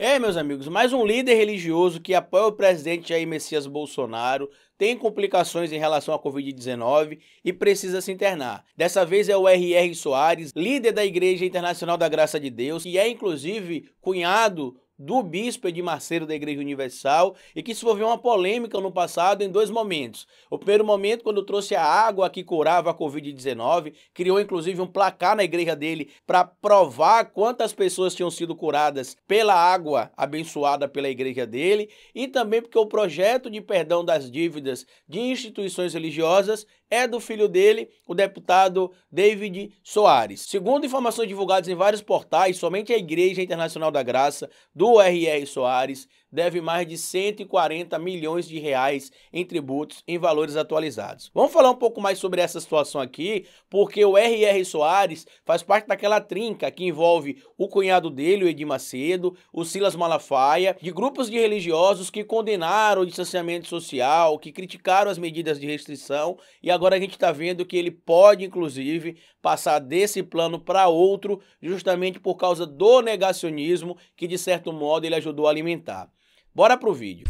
É, meus amigos, mais um líder religioso que apoia o presidente Jair Messias Bolsonaro tem complicações em relação à Covid-19 e precisa se internar. Dessa vez é o R.R. Soares, líder da Igreja Internacional da Graça de Deus, e é inclusive cunhado do bispo Edmarceiro Marceiro da Igreja Universal e que se desenvolveu uma polêmica no passado em dois momentos. O primeiro momento, quando trouxe a água que curava a Covid-19, criou inclusive um placar na igreja dele para provar quantas pessoas tinham sido curadas pela água abençoada pela igreja dele e também porque o projeto de perdão das dívidas de instituições religiosas é do filho dele, o deputado David Soares. Segundo informações divulgadas em vários portais, somente a Igreja Internacional da Graça do R.R. Soares deve mais de 140 milhões de reais em tributos em valores atualizados. Vamos falar um pouco mais sobre essa situação aqui, porque o R.R. Soares faz parte daquela trinca que envolve o cunhado dele, o Edir Macedo, o Silas Malafaia, de grupos de religiosos que condenaram o distanciamento social, que criticaram as medidas de restrição e agora a gente está vendo que ele pode, inclusive, passar desse plano para outro, justamente por causa do negacionismo que, de certo modo, ele ajudou a alimentar. Bora pro vídeo.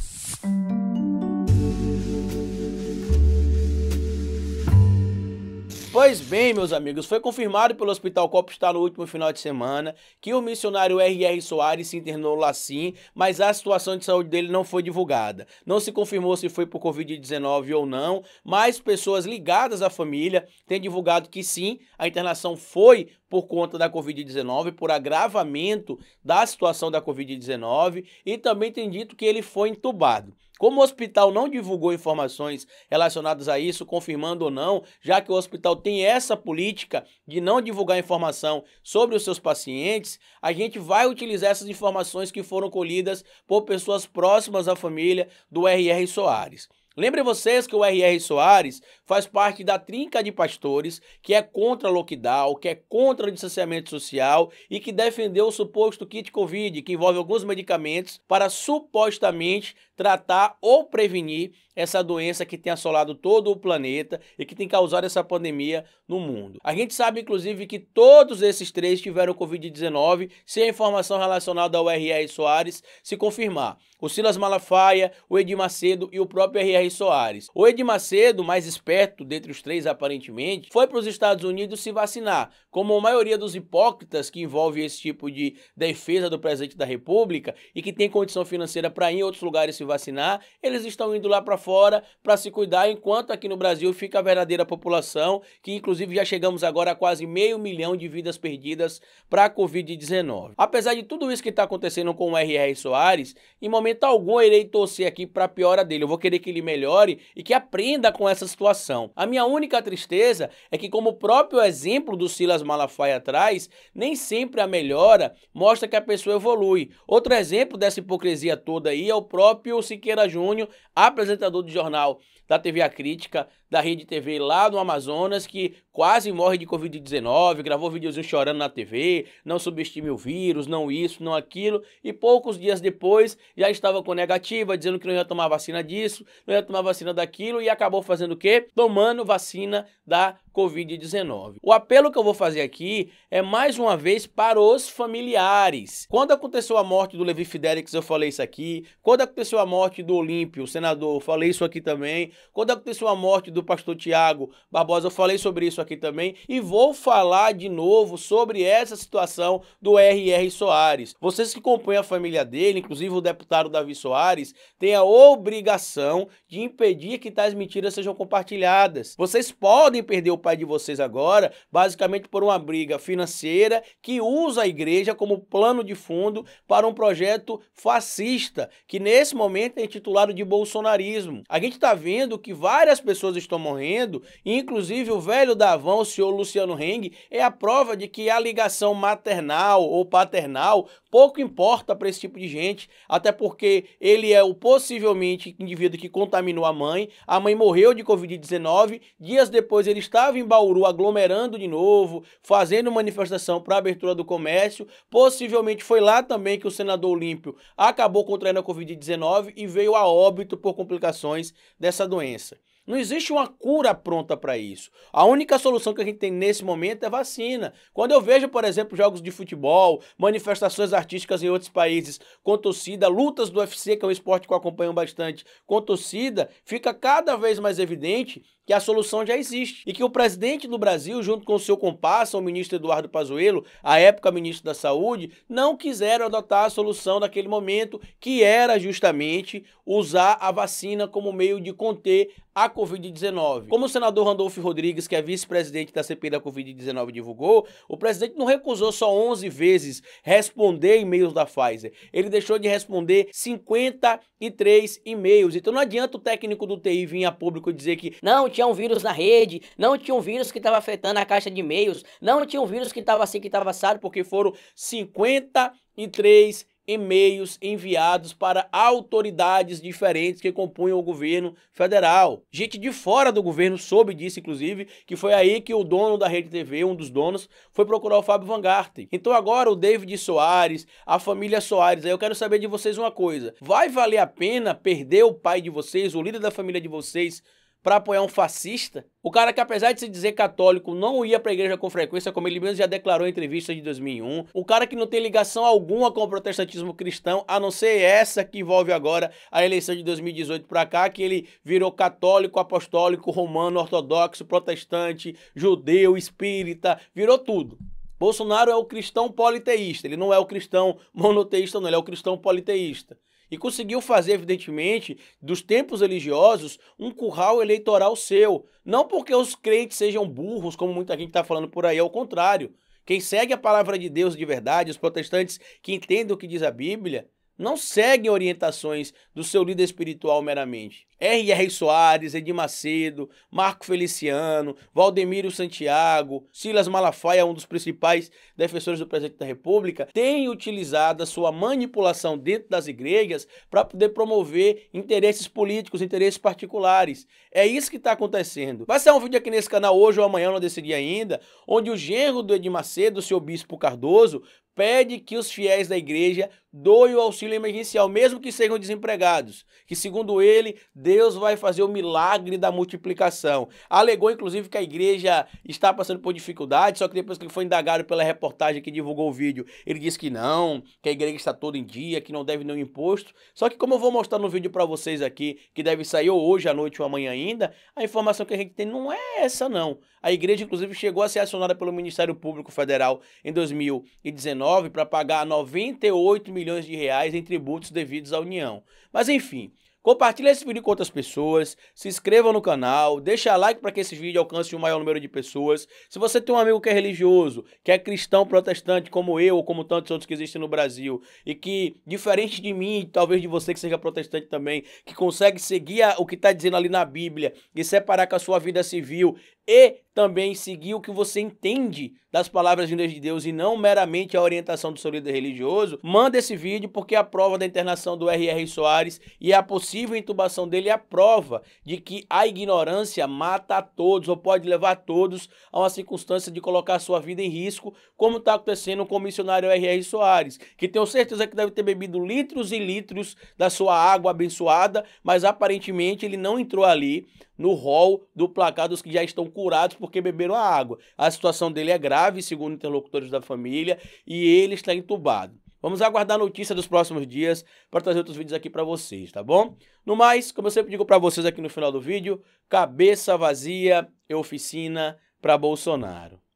Pois bem, meus amigos, foi confirmado pelo Hospital Copstar no último final de semana que o missionário R.R. Soares se internou lá sim, mas a situação de saúde dele não foi divulgada. Não se confirmou se foi por Covid-19 ou não, mas pessoas ligadas à família têm divulgado que sim, a internação foi por conta da Covid-19, por agravamento da situação da Covid-19 e também tem dito que ele foi entubado. Como o hospital não divulgou informações relacionadas a isso, confirmando ou não, já que o hospital tem essa política de não divulgar informação sobre os seus pacientes, a gente vai utilizar essas informações que foram colhidas por pessoas próximas à família do R.R. Soares. Lembrem vocês que o R.R. Soares faz parte da trinca de pastores que é contra lockdown, que é contra o distanciamento social e que defendeu o suposto kit Covid, que envolve alguns medicamentos para supostamente tratar ou prevenir essa doença que tem assolado todo o planeta e que tem causado essa pandemia no mundo. A gente sabe, inclusive, que todos esses três tiveram Covid-19 se a informação relacionada ao R.R. Soares se confirmar. O Silas Malafaia, o Edir Macedo e o próprio R.R. Soares. O Ed Macedo, mais esperto dentre os três aparentemente, foi para os Estados Unidos se vacinar, como a maioria dos hipócritas que envolve esse tipo de defesa do presidente da República e que tem condição financeira para ir em outros lugares se vacinar, eles estão indo lá para fora para se cuidar, enquanto aqui no Brasil fica a verdadeira população, que inclusive já chegamos agora a quase meio milhão de vidas perdidas para a Covid-19. Apesar de tudo isso que está acontecendo com o R.R. Soares, em momento algum eu irei torcer aqui para a piora dele. Eu vou querer que ele melhore e que aprenda com essa situação. A minha única tristeza é que, como o próprio exemplo do Silas Malafaia atrás, nem sempre a melhora mostra que a pessoa evolui. Outro exemplo dessa hipocrisia toda aí é o próprio Siqueira Júnior, apresentador do jornal da TV A Crítica, da Rede TV lá no Amazonas, que quase morre de Covid-19, gravou videozinho chorando na TV, não subestime o vírus, não isso, não aquilo, e poucos dias depois já estava com negativa, dizendo que não ia tomar vacina disso, não ia tomar vacina daquilo, e acabou fazendo o quê? Tomando vacina da Covid-19. O apelo que eu vou fazer fazer aqui é mais uma vez para os familiares. Quando aconteceu a morte do Levi Fidelix, eu falei isso aqui. Quando aconteceu a morte do Olímpio, senador, eu falei isso aqui também. Quando aconteceu a morte do pastor Tiago Barbosa, eu falei sobre isso aqui também. E vou falar de novo sobre essa situação do R.R. Soares. Vocês que acompanham a família dele, inclusive o deputado Davi Soares, têm a obrigação de impedir que tais mentiras sejam compartilhadas. Vocês podem perder o pai de vocês agora, basicamente por por uma briga financeira que usa a igreja como plano de fundo para um projeto fascista, que nesse momento é intitulado de bolsonarismo. A gente está vendo que várias pessoas estão morrendo, inclusive o velho Davão, o senhor Luciano Heng, é a prova de que a ligação maternal ou paternal pouco importa para esse tipo de gente, até porque ele é o possivelmente indivíduo que contaminou a mãe, a mãe morreu de Covid-19, dias depois ele estava em Bauru aglomerando de novo, fazendo manifestação para abertura do comércio. Possivelmente foi lá também que o senador Olímpio acabou contraindo a Covid-19 e veio a óbito por complicações dessa doença. Não existe uma cura pronta para isso. A única solução que a gente tem nesse momento é vacina. Quando eu vejo, por exemplo, jogos de futebol, manifestações artísticas em outros países com torcida, lutas do UFC, que é um esporte que eu acompanho bastante, com torcida, fica cada vez mais evidente que a solução já existe e que o presidente do Brasil, junto com o seu compasso, o ministro Eduardo Pazuello, à época ministro da Saúde, não quiseram adotar a solução naquele momento, que era justamente usar a vacina como meio de conter a Covid-19. Como o senador Randolfo Rodrigues, que é vice-presidente da CPI da Covid-19, divulgou, o presidente não recusou só 11 vezes responder e-mails da Pfizer. Ele deixou de responder 53 e-mails. Então não adianta o técnico do TI vir a público dizer que não tinha um vírus na rede, não tinha um vírus que estava afetando a caixa de e-mails, não tinha um vírus que estava assim, que estava assado, porque foram 53 e-mails e-mails enviados para autoridades diferentes que compunham o governo federal. Gente de fora do governo soube disso, inclusive, que foi aí que o dono da Rede TV, um dos donos, foi procurar o Fábio Van Garten. Então agora o David Soares, a família Soares, aí eu quero saber de vocês uma coisa. Vai valer a pena perder o pai de vocês, o líder da família de vocês, para apoiar um fascista? O cara que, apesar de se dizer católico, não ia para a igreja com frequência, como ele mesmo já declarou em entrevista de 2001. O cara que não tem ligação alguma com o protestantismo cristão, a não ser essa que envolve agora a eleição de 2018 para cá, que ele virou católico, apostólico, romano, ortodoxo, protestante, judeu, espírita, virou tudo. Bolsonaro é o cristão politeísta, ele não é o cristão monoteísta, não, ele é o cristão politeísta. E conseguiu fazer, evidentemente, dos tempos religiosos, um curral eleitoral seu. Não porque os crentes sejam burros, como muita gente está falando por aí, ao contrário. Quem segue a palavra de Deus de verdade, os protestantes que entendem o que diz a Bíblia, não seguem orientações do seu líder espiritual meramente. R.R. Soares, Edir Macedo, Marco Feliciano, Valdemiro Santiago, Silas Malafaia, um dos principais defensores do presidente da República, têm utilizado a sua manipulação dentro das igrejas para poder promover interesses políticos, interesses particulares. É isso que está acontecendo. Vai ser um vídeo aqui nesse canal hoje ou amanhã, não decidi ainda, onde o genro do Edir Macedo, seu bispo Cardoso, pede que os fiéis da igreja doem o auxílio emergencial, mesmo que sejam desempregados, que segundo ele Deus vai fazer o milagre da multiplicação. Alegou, inclusive, que a igreja está passando por dificuldade, só que depois que foi indagado pela reportagem que divulgou o vídeo, ele disse que não, que a igreja está todo em dia, que não deve nenhum imposto. Só que, como eu vou mostrar no vídeo para vocês aqui, que deve sair ou hoje à noite ou amanhã ainda, a informação que a gente tem não é essa, não. A igreja, inclusive, chegou a ser acionada pelo Ministério Público Federal em 2019 para pagar 98 milhões de reais em tributos devidos à União. Mas, enfim. Compartilhe esse vídeo com outras pessoas, se inscreva no canal, deixa like para que esse vídeo alcance o um maior número de pessoas. Se você tem um amigo que é religioso, que é cristão protestante como eu ou como tantos outros que existem no Brasil e que, diferente de mim, talvez de você que seja protestante também, que consegue seguir a, o que está dizendo ali na Bíblia e separar com a sua vida civil e também seguir o que você entende das palavras vindas de Deus e não meramente a orientação do seu líder religioso, manda esse vídeo porque é a prova da internação do R.R. Soares e a é possível possível intubação dele é a prova de que a ignorância mata a todos ou pode levar a todos a uma circunstância de colocar a sua vida em risco, como está acontecendo com o missionário R.R. Soares, que tenho certeza que deve ter bebido litros e litros da sua água abençoada, mas aparentemente ele não entrou ali no rol do placar dos que já estão curados porque beberam a água. A situação dele é grave, segundo interlocutores da família, e ele está entubado. Vamos aguardar a notícia dos próximos dias para trazer outros vídeos aqui para vocês, tá bom? No mais, como eu sempre digo para vocês aqui no final do vídeo, cabeça vazia e oficina para Bolsonaro.